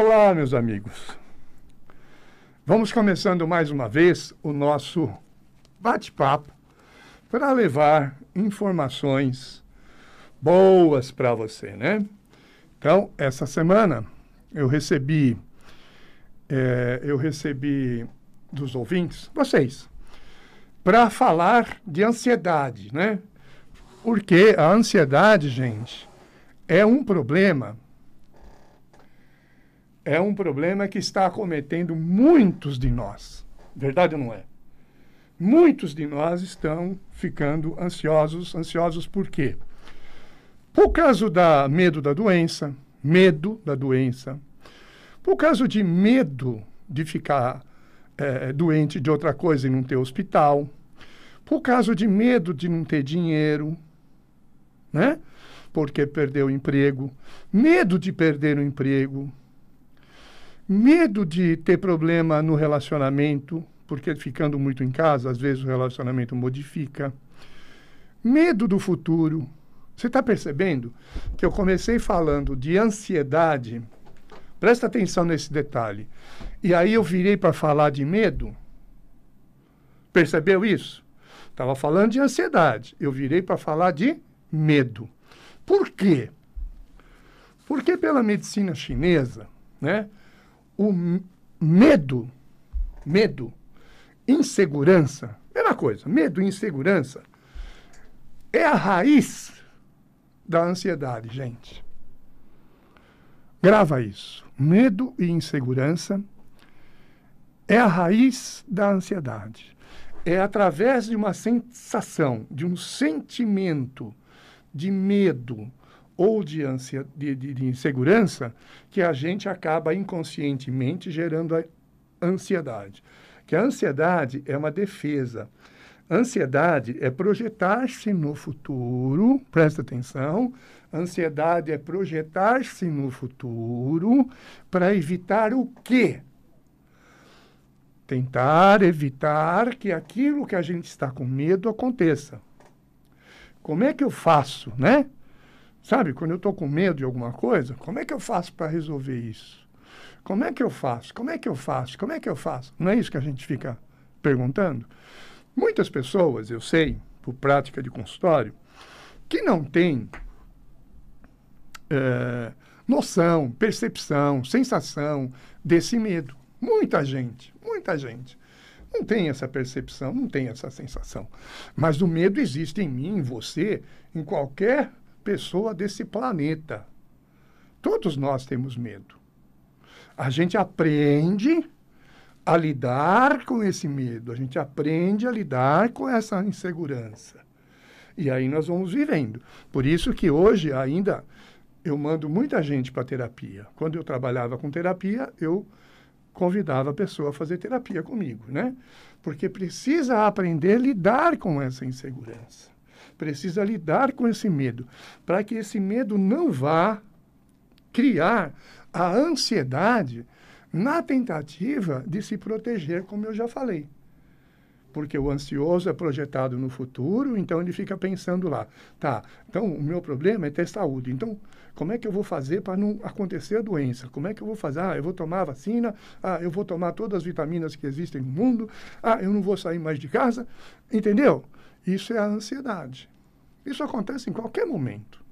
Olá, meus amigos. Vamos começando mais uma vez o nosso bate-papo para levar informações boas para você, né? Então, essa semana eu recebi é, eu recebi dos ouvintes, vocês, para falar de ansiedade, né? Porque a ansiedade, gente, é um problema é um problema que está acometendo muitos de nós. Verdade ou não é? Muitos de nós estão ficando ansiosos. Ansiosos por quê? Por causa da medo da doença, medo da doença. Por causa de medo de ficar é, doente de outra coisa e não ter hospital. Por causa de medo de não ter dinheiro, né? Porque perdeu o emprego. Medo de perder o emprego medo de ter problema no relacionamento, porque ficando muito em casa, às vezes o relacionamento modifica. Medo do futuro. Você está percebendo que eu comecei falando de ansiedade? Presta atenção nesse detalhe. E aí eu virei para falar de medo. Percebeu isso? Estava falando de ansiedade. Eu virei para falar de medo. Por quê? Porque pela medicina chinesa, né? o medo, medo, insegurança, mesma coisa, medo e insegurança é a raiz da ansiedade, gente. Grava isso. Medo e insegurança é a raiz da ansiedade. É através de uma sensação, de um sentimento de medo, ou de, ansia, de, de, de insegurança que a gente acaba inconscientemente gerando a ansiedade. Que a ansiedade é uma defesa. Ansiedade é projetar-se no futuro, presta atenção. Ansiedade é projetar-se no futuro para evitar o quê? Tentar evitar que aquilo que a gente está com medo aconteça. Como é que eu faço, né? Sabe, quando eu estou com medo de alguma coisa, como é que eu faço para resolver isso? Como é que eu faço? Como é que eu faço? Como é que eu faço? Não é isso que a gente fica perguntando? Muitas pessoas, eu sei, por prática de consultório, que não têm é, eh, noção, percepção, sensação desse medo. Muita gente, muita gente. Não tem essa percepção, não tem essa sensação. Mas o medo existe em mim, em você, em qualquer pessoa desse planeta. Todos nós temos medo. A gente aprende a lidar com esse medo, a gente aprende a lidar com essa insegurança. E aí nós vamos vivendo. Por isso que hoje ainda eu mando muita gente para terapia. Quando eu trabalhava com terapia, eu convidava a pessoa a fazer terapia comigo, né? Porque precisa aprender a lidar com essa insegurança precisa lidar com esse medo, para que esse medo não vá criar a ansiedade na tentativa de se proteger, como eu já falei. Porque o ansioso é projetado no futuro, então ele fica pensando lá, tá, então o meu problema é ter saúde, então como é que eu vou fazer para não acontecer a doença? Como é que eu vou fazer? Ah, eu vou tomar a vacina, ah, eu vou tomar todas as vitaminas que existem no mundo, ah, eu não vou sair mais de casa, entendeu? Isso é a ansiedade. Isso acontece em qualquer momento.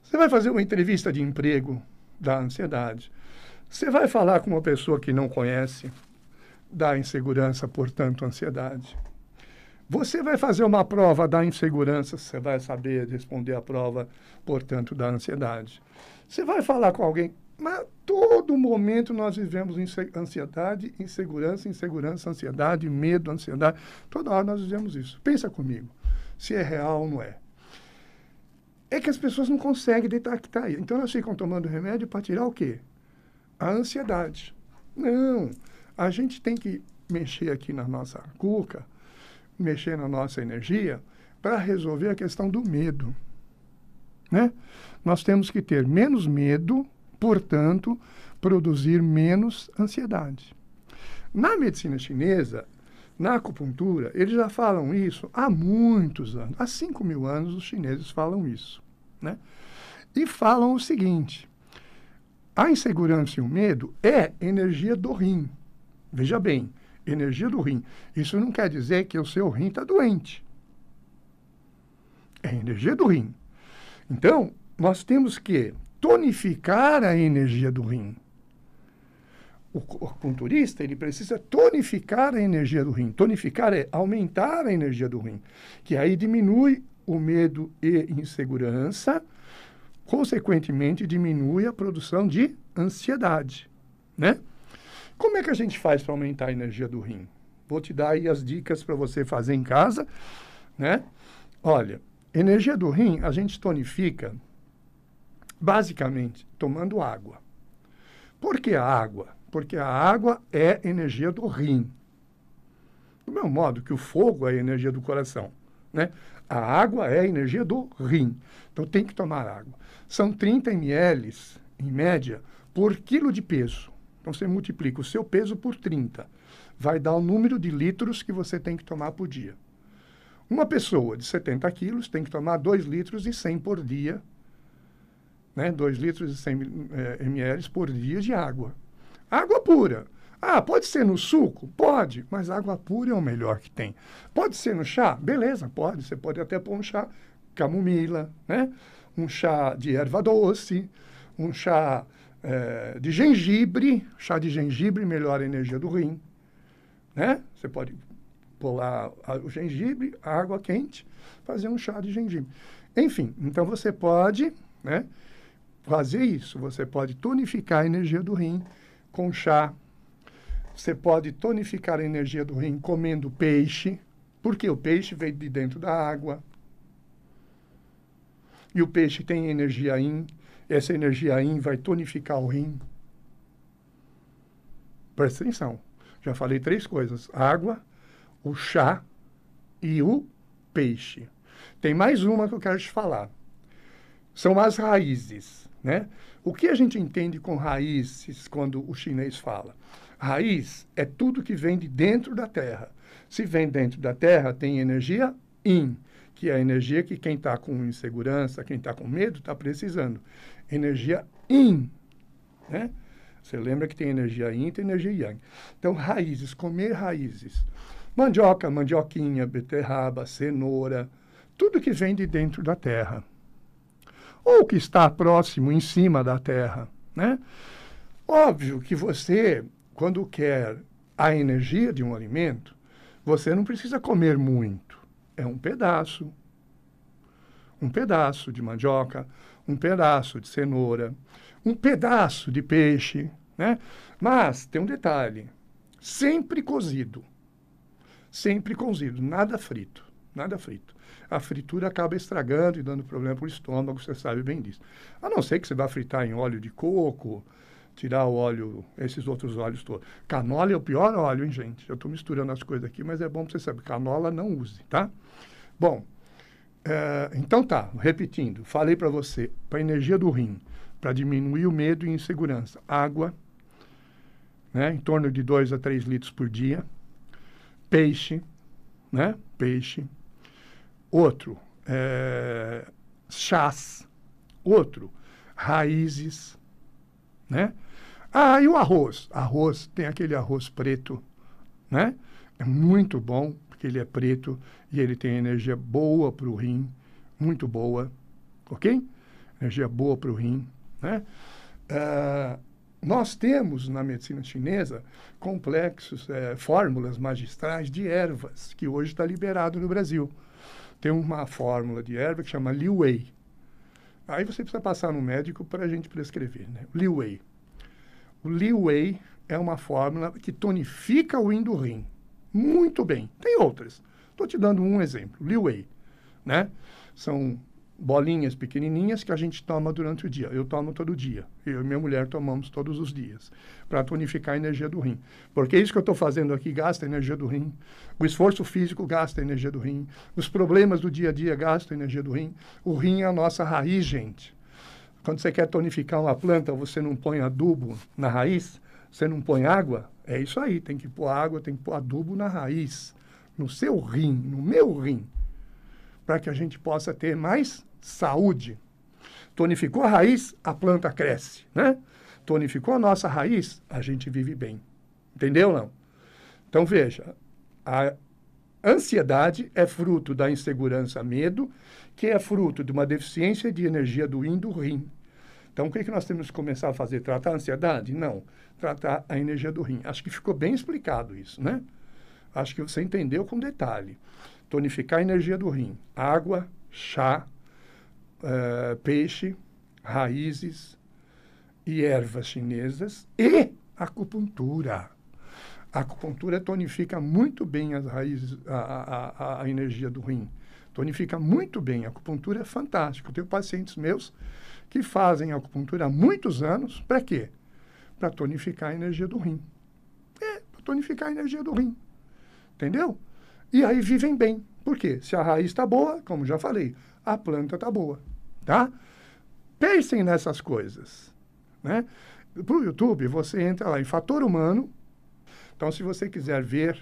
Você vai fazer uma entrevista de emprego da ansiedade. Você vai falar com uma pessoa que não conhece da insegurança, portanto, ansiedade. Você vai fazer uma prova da insegurança, você vai saber responder a prova, portanto, da ansiedade. Você vai falar com alguém, mas todo momento nós vivemos ansiedade, insegurança, insegurança, ansiedade, medo, ansiedade. Toda hora nós vivemos isso. Pensa comigo, se é real ou não é. É que as pessoas não conseguem detectar isso. Tá então elas ficam tomando remédio para tirar o quê? A ansiedade. Não. A gente tem que mexer aqui na nossa cuca, mexer na nossa energia, para resolver a questão do medo. Né? Nós temos que ter menos medo portanto, produzir menos ansiedade. Na medicina chinesa, na acupuntura, eles já falam isso há muitos anos. Há 5 mil anos os chineses falam isso. Né? E falam o seguinte: a insegurança e o medo é energia do rim. Veja bem, energia do rim. Isso não quer dizer que o seu rim está doente. É energia do rim. Então, nós temos que tonificar a energia do rim. O acupunturista ele precisa tonificar a energia do rim. Tonificar é aumentar a energia do rim, que aí diminui o medo e insegurança, consequentemente diminui a produção de ansiedade, né? Como é que a gente faz para aumentar a energia do rim? Vou te dar aí as dicas para você fazer em casa, né? Olha, energia do rim a gente tonifica basicamente tomando água. Por que a água? Porque a água é energia do rim. Do mesmo modo que o fogo é energia do coração. Né? A água é a energia do rim. Então tem que tomar água. São 30 ml, em média, por quilo de peso. Então você multiplica o seu peso por 30. Vai dar o número de litros que você tem que tomar por dia. Uma pessoa de 70 quilos tem que tomar 2 litros e 100 por dia né, 2 litros e 100 ml é, por dia de água. Água pura. Ah, pode ser no suco? Pode, mas água pura é o melhor que tem. Pode ser no chá? Beleza, pode. Você pode até pôr um chá camomila, né? um chá de erva doce, um chá é, de gengibre. Chá de gengibre melhora a energia do rim. Né? Você pode pular o gengibre, água quente, fazer um chá de gengibre. Enfim, então você pode né, fazer isso. Você pode tonificar a energia do rim com chá. Você pode tonificar a energia do rim comendo peixe, porque o peixe veio de dentro da água. E o peixe tem energia yin. Essa energia yin vai tonificar o rim. Presta atenção. Já falei três coisas: água, o chá e o peixe. Tem mais uma que eu quero te falar. São as raízes. Né? O que a gente entende com raízes quando o chinês fala? Raiz é tudo que vem de dentro da terra. Se vem dentro da terra, tem energia in, que é a energia que quem está com insegurança, quem está com medo, está precisando. Energia in. Né? Você lembra que tem energia yin e tem energia yang. Então, raízes, comer raízes. Mandioca, mandioquinha, beterraba, cenoura, tudo que vem de dentro da terra ou que está próximo, em cima da Terra. Né? Óbvio que você, quando quer a energia de um alimento, você não precisa comer muito. É um pedaço. Um pedaço de mandioca, um pedaço de cenoura, um pedaço de peixe. Né? Mas tem um detalhe: sempre cozido. Sempre cozido, nada frito nada frito. A fritura acaba estragando e dando problema para o estômago, você sabe bem disso. A não ser que você vá fritar em óleo de coco, tirar o óleo, esses outros óleos todos. Canola é o pior óleo, hein, gente? Eu estou misturando as coisas aqui, mas é bom para você saber. Canola não use, tá? Bom, é, então tá, repetindo. Falei para você, para a energia do rim, para diminuir o medo e insegurança, água, né, em torno de 2 a 3 litros por dia, peixe, né? Peixe, outro é, chás, outro raízes, né? Ah, e o arroz? Arroz, tem aquele arroz preto, né? É muito bom, porque ele é preto e ele tem energia boa para o rim, muito boa, ok? Energia boa para o rim, né? Ah, nós temos na medicina chinesa complexos, é, fórmulas magistrais de ervas, que hoje está liberado no Brasil tem uma fórmula de erva que chama Wei. Aí você precisa passar no médico para a gente prescrever, né? Wei. O Wei é uma fórmula que tonifica o rim Muito bem. Tem outras. Estou te dando um exemplo. Liwei, né? São bolinhas pequenininhas que a gente toma durante o dia. Eu tomo todo dia. Eu e minha mulher tomamos todos os dias para tonificar a energia do rim. Porque é isso que eu estou fazendo aqui gasta energia do rim. O esforço físico gasta energia do rim. Os problemas do dia a dia gastam energia do rim. O rim é a nossa raiz, gente. Quando você quer tonificar uma planta, você não põe adubo na raiz, você não põe água. É isso aí. Tem que pôr água, tem que pôr adubo na raiz, no seu rim, no meu rim para que a gente possa ter mais saúde. Tonificou a raiz, a planta cresce, né? Tonificou a nossa raiz, a gente vive bem. Entendeu não? Então veja, a ansiedade é fruto da insegurança, medo, que é fruto de uma deficiência de energia do yin do rim. Então o que, é que nós temos que começar a fazer? Tratar a ansiedade? Não, tratar a energia do rim. Acho que ficou bem explicado isso, né? Acho que você entendeu com detalhe tonificar a energia do rim. Água, chá, uh, peixe, raízes e ervas chinesas e acupuntura. A acupuntura tonifica muito bem as raízes, a, a, a energia do rim. Tonifica muito bem. A acupuntura é fantástica. Eu tenho pacientes meus que fazem acupuntura há muitos anos. Para quê? Para tonificar a energia do rim. É, para tonificar a energia do rim. Entendeu? E aí vivem bem. Por quê? Se a raiz está boa, como já falei, a planta está boa, tá? Pensem nessas coisas, né? Para o YouTube, você entra lá em Fator Humano. Então, se você quiser ver,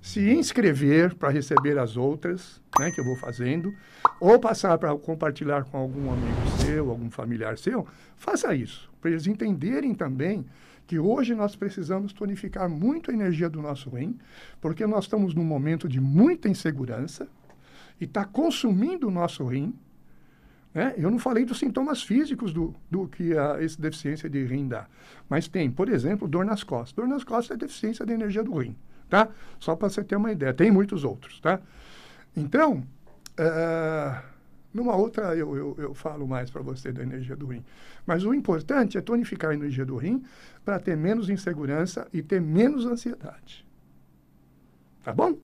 se inscrever para receber as outras, né, que eu vou fazendo, ou passar para compartilhar com algum amigo seu, algum familiar seu, faça isso, para eles entenderem também que hoje nós precisamos tonificar muito a energia do nosso rim, porque nós estamos num momento de muita insegurança e está consumindo o nosso rim. Né? Eu não falei dos sintomas físicos do, do que a, essa deficiência de rim dá, mas tem, por exemplo, dor nas costas. Dor nas costas é deficiência da de energia do rim, tá? Só para você ter uma ideia. Tem muitos outros, tá? Então, uh numa outra eu, eu, eu falo mais para você da energia do rim. Mas o importante é tonificar a energia do rim para ter menos insegurança e ter menos ansiedade. Tá bom?